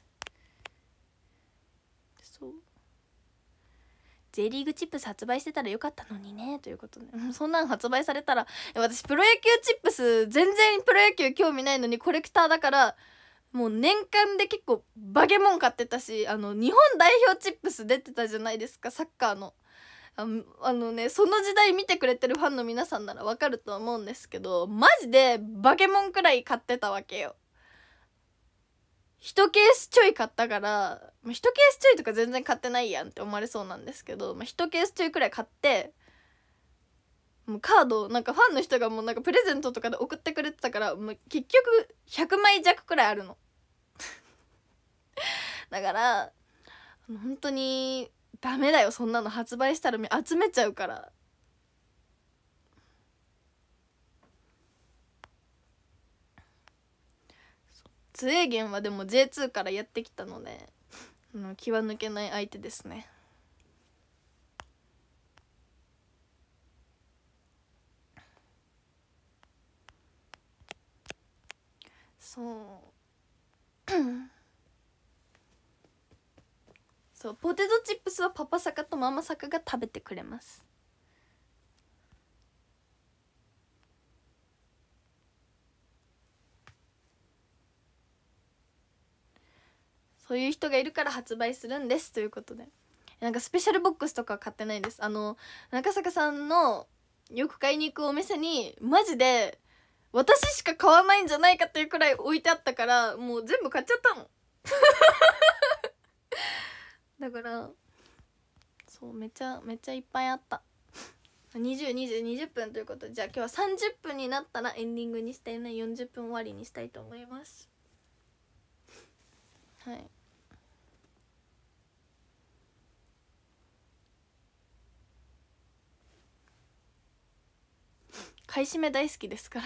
J リーグチップス発売してたらよかったのにねということで (laughs) そんなん発売されたら私プロ野球チップス全然プロ野球興味ないのにコレクターだからもう年間で結構バゲモン買ってたしあの日本代表チップス出てたじゃないですかサッカーの。あのねその時代見てくれてるファンの皆さんならわかると思うんですけどマジでバケモンくらい買ってたわけよ。一ケースちょい買ったから、まあ、一ケースちょいとか全然買ってないやんって思われそうなんですけど、まあ、一ケースちょいくらい買ってもうカードなんかファンの人がもうなんかプレゼントとかで送ってくれてたからもう結局100枚弱くらいあるの (laughs) だから本当にダメだよそんなの発売したら集めちゃうからスウェーゲンはでも J2 からやってきたので気は抜けない相手ですね。そうそうポテトチップスはパパ坂とママ坂が食べてくれますそういう人がいるから発売するんですということでなんかスペシャルボックスとか買ってないですあの中坂さんのよく買いに行くお店にマジで私しか買わないんじゃないかというくらい置いてあったからもう全部買っちゃったの (laughs) だからそうめちゃめちゃいっぱいあった202020分ということでじゃあ今日は30分になったらエンディングにしてね40分終わりにしたいと思いますはい買い占め大好きですから (laughs)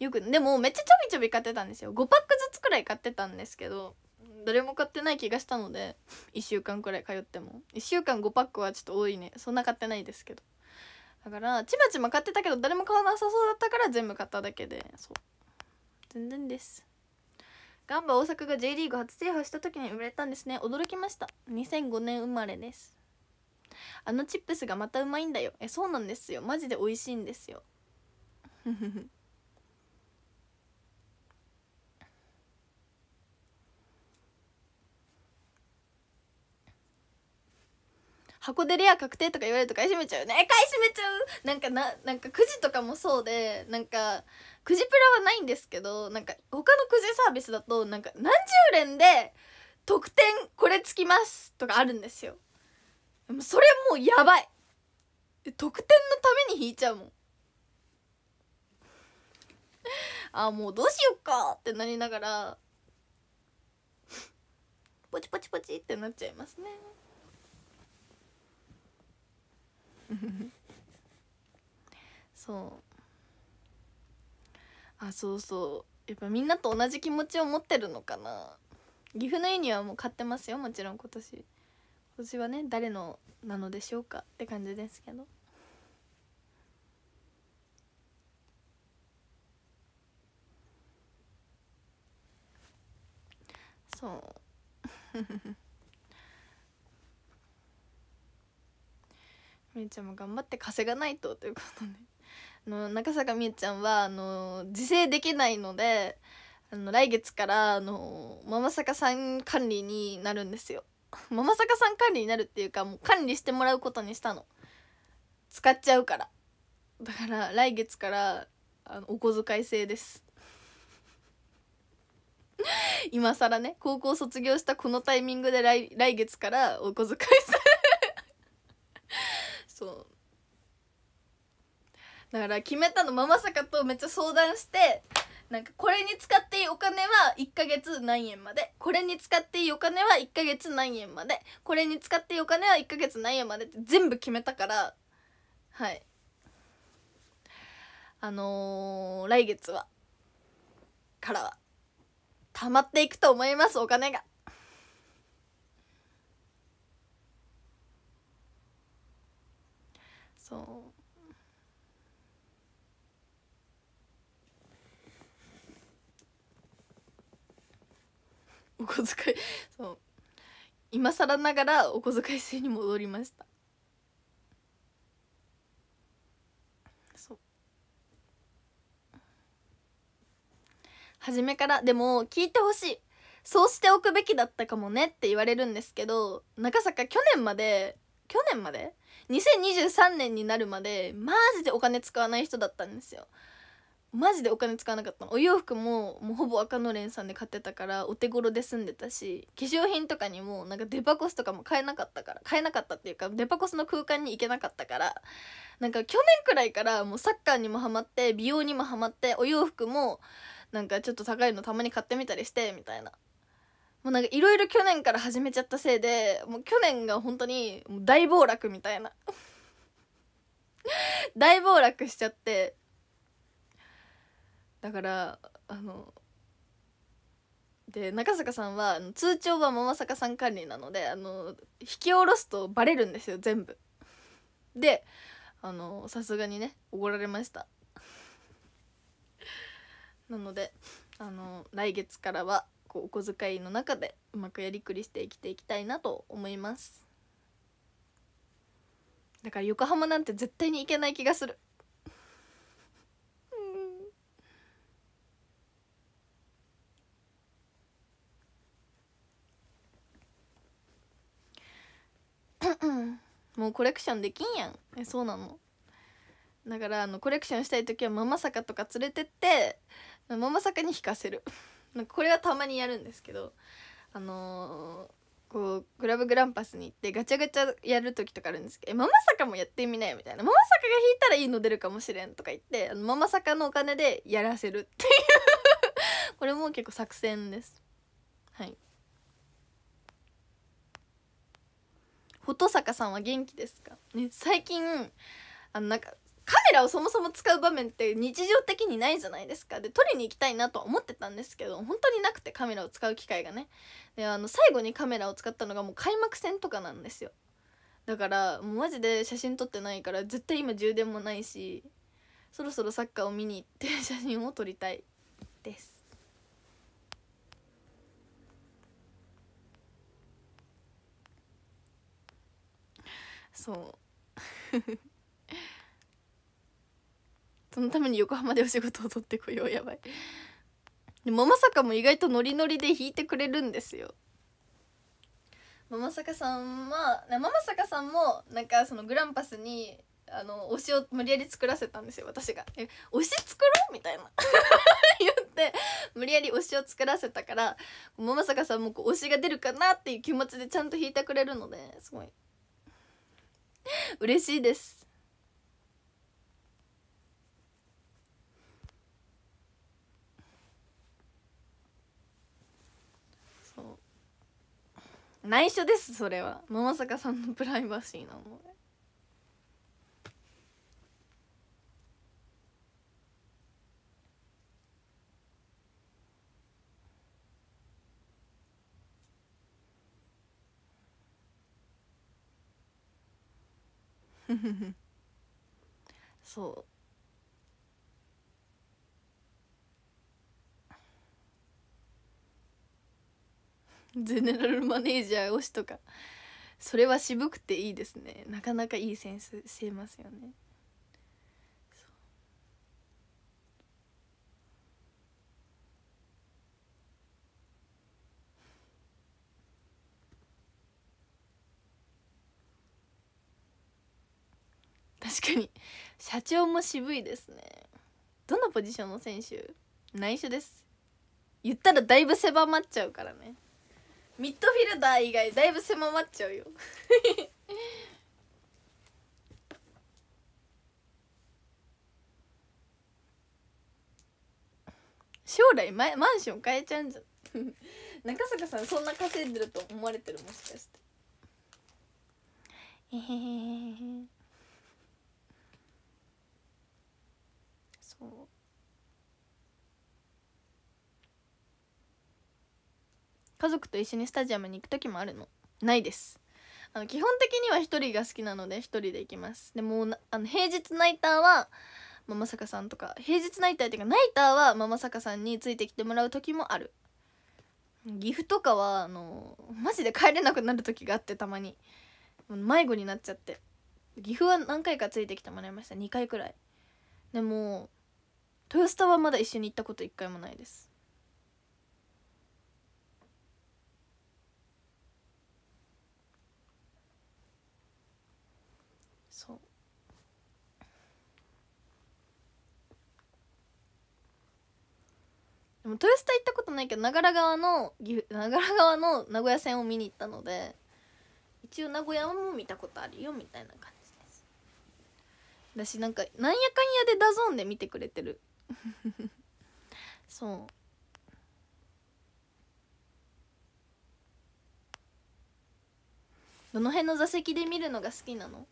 よくでもめっちゃちょびちょび買ってたんですよ5パックずつくらい買ってたんですけど誰も買ってない気がしたので1週間くらい通っても1週間5パックはちょっと多いねそんな買ってないですけどだからちまちま買ってたけど誰も買わなさそうだったから全部買っただけでそう全然ですガンバ大阪が J リーグ初制覇した時に売れたんですね驚きました2005年生まれですあのチップスがまたうまいんだよえそうなんですよマジで美味しいんですよ (laughs) 箱でレア確定とか言われると買い占めちゃうね買い占めちゃうなんかななんかくじとかもそうでなんかくじプラはないんですけどなんか他のくじサービスだとなんか何十連で特典これつきますとかあるんですよそれもうやばい得点のために引いちゃうもん (laughs) あもうどうしよっかってなりながらポチポチポチってなっちゃいますね (laughs) そうあそうそうやっぱみんなと同じ気持ちを持ってるのかな岐阜の家にはもう買ってますよもちろん今年星はね誰のなのでしょうかって感じですけど。そう (laughs) みゆちゃんも頑張って稼がないとということであの中坂みゆちゃんはあの自制できないのであの来月からあのママ坂さん管理になるんですよママカさん管理になるっていうかもう管理してもらうことにしたの使っちゃうからだから来月からあのお小遣い制です (laughs) 今更ね高校卒業したこのタイミングで来来月からお小遣い制そうだから決めたのママカとめっちゃ相談してなんかこれに使っていいお金は1ヶ月何円までこれに使っていいお金は1ヶ月何円までこれに使っていいお金は1ヶ月何円までって全部決めたからはいあのー、来月はからは溜まっていくと思いますお金が。そうお小遣いそう今更ながらお小遣い制に戻りましたそう初めからでも聞いてほしいそうしておくべきだったかもねって言われるんですけど中坂去年まで去年まで2023年になるまでマジでお金使わない人だったんですよマジでお金使わなかったお洋服ももうほぼ赤のれんさんで買ってたからお手頃で済んでたし化粧品とかにもなんかデパコスとかも買えなかったから買えなかったっていうかデパコスの空間に行けなかったからなんか去年くらいからもうサッカーにもハマって美容にもハマってお洋服もなんかちょっと高いのたまに買ってみたりしてみたいなもうなんかいろいろ去年から始めちゃったせいでもう去年が本当にもう大暴落みたいな (laughs) 大暴落しちゃってだからあので中坂さんは通帳はマ坂さん管理なのであの引き下ろすとバレるんですよ全部であのさすがにね怒られましたなのであの来月からはこうお小遣いの中でうまくやりくりして生きていきたいなと思いますだから横浜なんて絶対に行けない気がするもうコレクションできんやんえそうなのだからあのコレクションしたい時はママ坂とか連れてってママ坂に引かせる (laughs) なんかこれはたまにやるんですけどあのー、こうグラブグランパスに行ってガチャガチャやる時とかあるんですけど「ママ坂もやってみない」みたいな「ママ坂が引いたらいいの出るかもしれん」とか言ってあのママ坂のお金でやらせるっていう (laughs) これも結構作戦ですはい。琴坂さんは元気ですか、ね、最近あのなんかカメラをそもそも使う場面って日常的にないじゃないですかで撮りに行きたいなとは思ってたんですけど本当になくてカメラを使う機会がねであの最後にカメラを使ったのがもう開幕戦とかなんですよだからもうマジで写真撮ってないから絶対今充電もないしそろそろサッカーを見に行って (laughs) 写真を撮りたいですそう (laughs) そのために横浜でお仕事を取ってこようやばいでもまさかも意外とノリノリで弾いてくれるんですよまさかさんはまさかさんもなんかそのグランパスにあの推しを無理やり作らせたんですよ私が「え推し作ろう?」みたいな (laughs) 言って無理やり推しを作らせたからまさかさんもこう推しが出るかなっていう気持ちでちゃんと弾いてくれるのですごい (laughs) 嬉しいです内緒ですそれは桃坂さんのプライバシーなのでそうゼネラルマネージャー推しとかそれは渋くていいですねなかなかいいセンスしてますよね社長も渋いですねどのポジションの選手内緒です言ったらだいぶ狭まっちゃうからねミッドフィルダー以外だいぶ狭まっちゃうよ将来ママンション変えちゃうんじゃ中坂さんそんな稼いでると思われてるもしかしてえへへへへそう家族と一緒にスタジアムに行く時もあるのないですあの基本的には1人が好きなので1人で行きますでもあの平日ナイターはママ坂さんとか平日ナイターっていうかナイターはママ坂さんについてきてもらう時もある岐阜とかはあのマジで帰れなくなる時があってたまに迷子になっちゃって岐阜は何回かついてきてもらいました2回くらいでも豊洲タはまだ一緒に行ったこと一回もないですそうでも豊洲タ行ったことないけど長良川の (laughs) 長良川の名古屋線を見に行ったので一応名古屋も見たことあるよみたいな感じです私なんかなんやかんやでダゾーンで見てくれてる (laughs) そうどの辺の座席で見るのが好きなの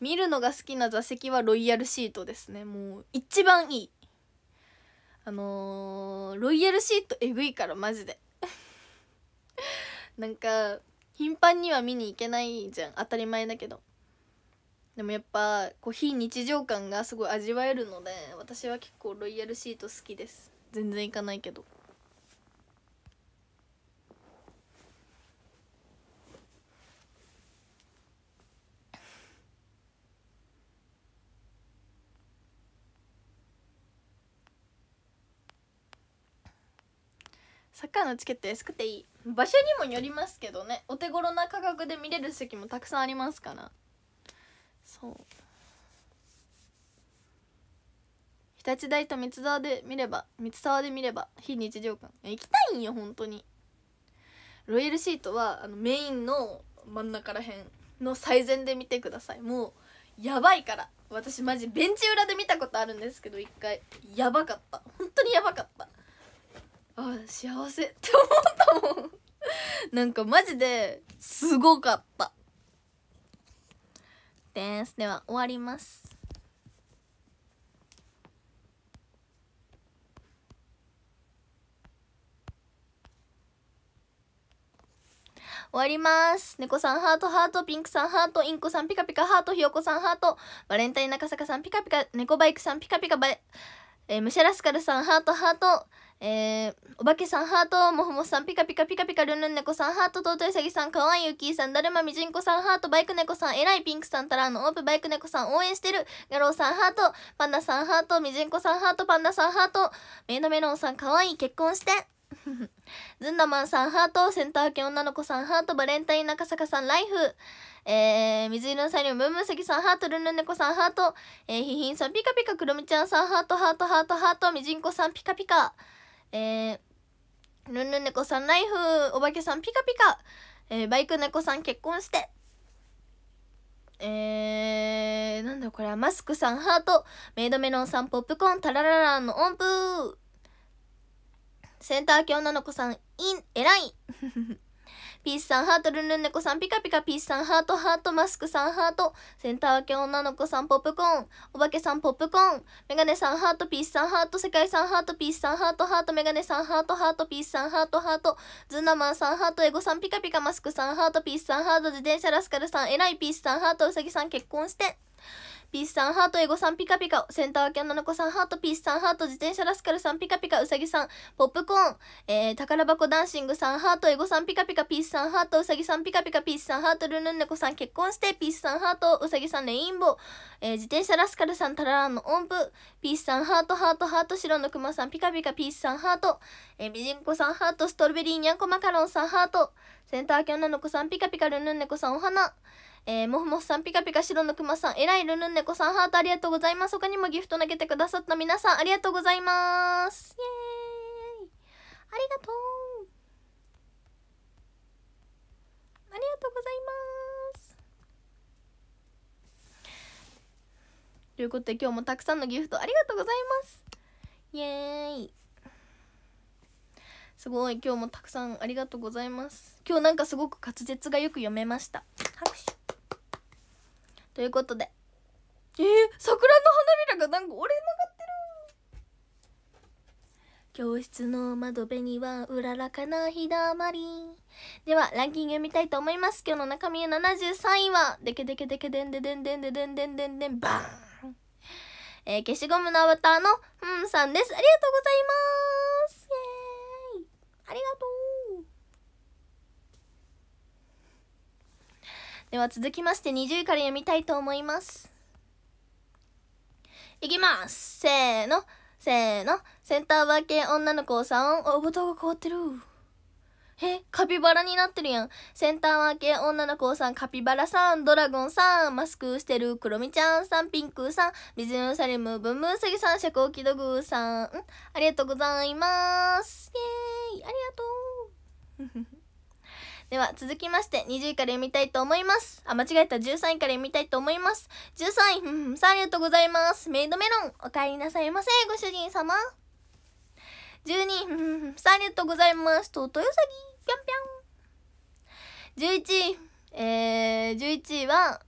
見るのが好きな座席はロイヤルシートですねもう一番いいあのー、ロイヤルシートえぐいからマジで (laughs) なんか頻繁には見に行けないじゃん当たり前だけどでもやっぱこう非日常感がすごい味わえるので私は結構ロイヤルシート好きです全然行かないけどサッカーのチケット安くていい場所にもよりますけどねお手頃な価格で見れる席もたくさんありますからそう日立大と三沢で見れば三沢で見れば非日常感行きたいんよ本当にロイヤルシートはあのメインの真ん中らへんの最前で見てくださいもうやばいから私マジベンチ裏で見たことあるんですけど一回やばかった本当にやばかったあ幸せって思ったもんなんかマジですごかったですでは終わります終わります。猫さんハート、ハート、ピンクさんハート、インコさんピカピカ、ハート、ひよこさんハート、バレンタイン中坂さんピカピカ、猫バイクさんピカピカ、バえー、ムシャラスカルさんハート、ハート、えー、おばけさんハート、もほもさん、ピカピカピカピカ、ルンルン猫さんハート、トートうサギさん、かわいいゆキーさん、だるまみじんこさんハート、バイク猫さん、えらいピンクさん、たらのオープバイク猫さん、応援してる、ガローさんハート、パンダさんハート、みじんこさんハート、パンダさんハート、メイドメロンさん、かわいい、結婚して。ズンダマンさんハート、センター系女の子さんハート、バレンタイン中坂さんライフ、えー、水色のサイリウム、ムムサギさんハート、ルンルン猫さんハート、えヒンさんピカピカ、クロミちゃんさんハート、ハート、ハート、ハート、みじんこさんピカピカ。えー、ぬんぬん猫さんナイフ、おばけさんピカピカ、えー、バイク猫さん結婚して、えー、なんだこれは、マスクさんハート、メイドメロンさんポップコーン、タラララの音符、センター系女の子さん、イン、偉いピースさんハート、ルンルン猫さん、ピカピカピースさんハート、ハート、マスクさんハート、センター分け女の子さん、ポップコーン、お化けさん、ポップコーン、メガネさんハート、ピースさんハート、世界さんハート、ピースさんハート、ハート、メガネさんハート、ハート、ピースさんハート、ハート、ズナマンさんハート、エゴさん、ピカピカ、マスクさんハート、ピースさんハート、自転車ラスカルさん、偉いピースさんハート、ウサギさん、結婚して、ピースさんハートエゴさんピカピカセンターャンナナコさんハートピースさんハート自転車ラスカルさんピカピカうさぎさんポップコーン、えー、宝箱ダンシングさんハートエゴさんピカピカピースさんハートうさぎさんピカピカピースさんハートルヌンネコさん結婚してピースさんハートうさぎさんレインボー、えー、自転車ラスカルさんタラランの音符ピースさんハートハートハート白のクマさんピカピカピースさんハート、えー、美人子さんハートストロベリーニャンコマカロンさんハートセンターャンナナコさんピカピカルヌンネコさんお花えー、もふもふさん、ピカピカ白のくまさん、えらいルルンネコさん、ハートありがとうございます。他にもギフト投げてくださった皆さん、ありがとうございます。イェーイありがとうありがとうございますということで、今日もたくさんのギフトありがとうございます。イェーイすごい今日もたくさんありがとうございます今日なんかすごく滑舌がよく読めました拍手ということでえー、桜の花びらがなんか折れ曲がってる教室の窓辺にはうららかな日だまりではランキング読みたいと思います今日の中身73位はでけでけでけでんででんでんでんでんでんでんでバーンえー、消しゴムのアバターのうんさんですありがとうございますありがとうでは続きまして20位から読みたいと思いますいきますせーのせーのセンター分け女の子さんおぶとが変わってるえ、カピバラになってるやん。センター分け、女の子さん、カピバラさん、ドラゴンさん、マスクしてる、クロミちゃんさん、ピンクさん、ズのサリム、ブンブンサギさん、シャコウキドグさん、んありがとうございます。イェーイありがとう (laughs) では、続きまして、20位から読みたいと思います。あ、間違えた。13位から読みたいと思います。13位、さんありがとうございます。メイドメロン、お帰りなさいませ、ご主人様。12、うさんありがとうございます。とトヨサギぴょんぴょん11位えー、11位は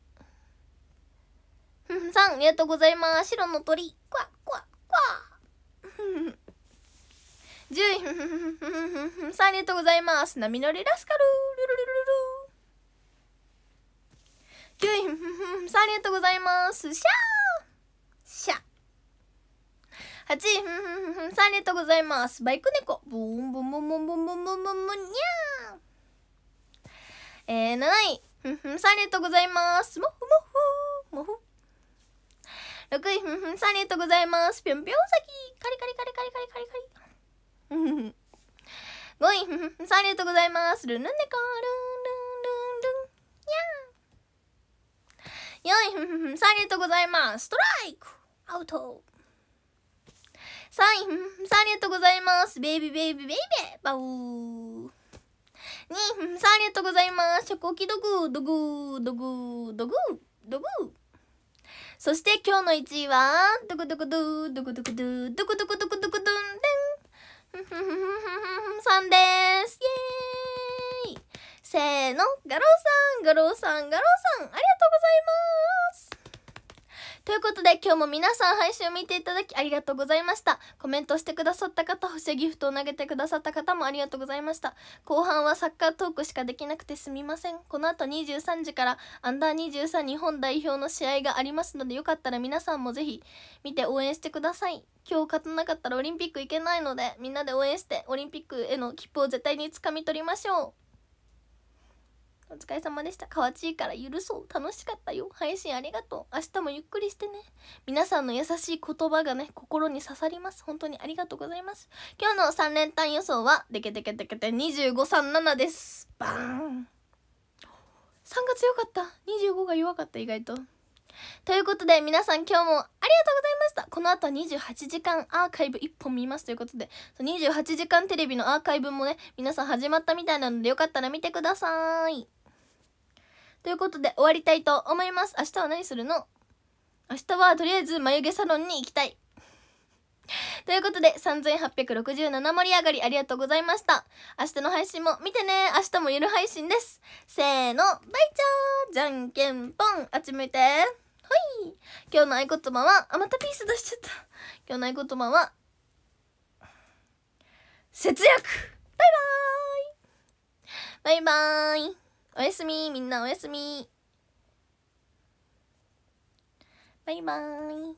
ふんさんありがとうございます白の鳥こわこわこわ10位ふふふふふふさんありがとうございます波乗りラスカルルルルルル9位ふふふさんありがとうございますシャー8位ふんふんふんふんありがとうございますバイク猫ボンボンボンボンボンボンボンボンボンにゃーえー、7位ふんふんありがとうございますもふもふもふ6位ふんふんさんありがとうございますぴょんぴょんさきカリカリカリカリカリカリカリ5位ふんふんさんありがとうございますルンルンネコルンルンルンルンやー4位ふんふんさんありがとうございますストライクアウトサイン、さんありがとうございます。ベイビーベイビーベイビーバウー。に、さんありがとうございます。チョコキドグー、ドグー、ドグー、ドグー、ドグー。そして今日の1位は、ドクドクドゥ、ドクドクドゥ、ドクドクドクドクドゥン、デン。さんです。イェーイ。せーの、ガローさん、ガローさん、ガローさん、ありがとうございます。ということで今日も皆さん配信を見ていただきありがとうございましたコメントしてくださった方星ギフトを投げてくださった方もありがとうございました後半はサッカートークしかできなくてすみませんこの後23時からアンダー23日本代表の試合がありますのでよかったら皆さんもぜひ見て応援してください今日勝たなかったらオリンピック行けないのでみんなで応援してオリンピックへの切符を絶対につかみ取りましょうお疲れ様でした。かわちいから許そう。楽しかったよ。配信ありがとう。明日もゆっくりしてね。皆さんの優しい言葉がね、心に刺さります。本当にありがとうございます。今日の3連単予想は、でけでけでけて2537です。バーン。3月強かった。25が弱かった、意外と。ということで皆さん今日もありがとうございましたこの後28時間アーカイブ1本見ますということで28時間テレビのアーカイブもね皆さん始まったみたいなのでよかったら見てくださいということで終わりたいと思います明日は何するの明日はとりあえず眉毛サロンに行きたいということで3867盛り上がりありがとうございました明日の配信も見てね明日もゆる配信ですせーのバイチャーじゃんけんぽんあっち向いてほい今日の合言葉はあまたピース出しちゃった今日の合言葉は節約バイバーイバイバーイおやすみみんなおやすみバイバーイ